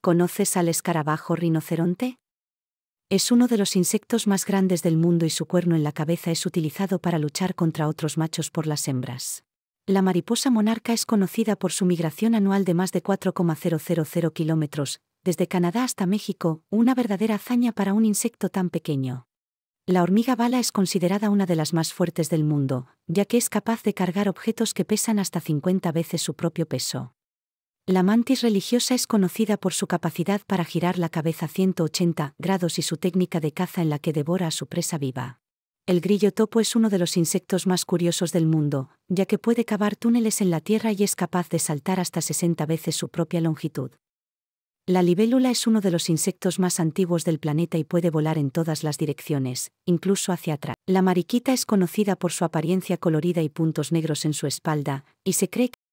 ¿Conoces al escarabajo rinoceronte? Es uno de los insectos más grandes del mundo y su cuerno en la cabeza es utilizado para luchar contra otros machos por las hembras. La mariposa monarca es conocida por su migración anual de más de 4,000 kilómetros, desde Canadá hasta México, una verdadera hazaña para un insecto tan pequeño. La hormiga bala es considerada una de las más fuertes del mundo, ya que es capaz de cargar objetos que pesan hasta 50 veces su propio peso. La mantis religiosa es conocida por su capacidad para girar la cabeza 180 grados y su técnica de caza en la que devora a su presa viva. El grillo topo es uno de los insectos más curiosos del mundo, ya que puede cavar túneles en la tierra y es capaz de saltar hasta 60 veces su propia longitud. La libélula es uno de los insectos más antiguos del planeta y puede volar en todas las direcciones, incluso hacia atrás. La mariquita es conocida por su apariencia colorida y puntos negros en su espalda, y se cree que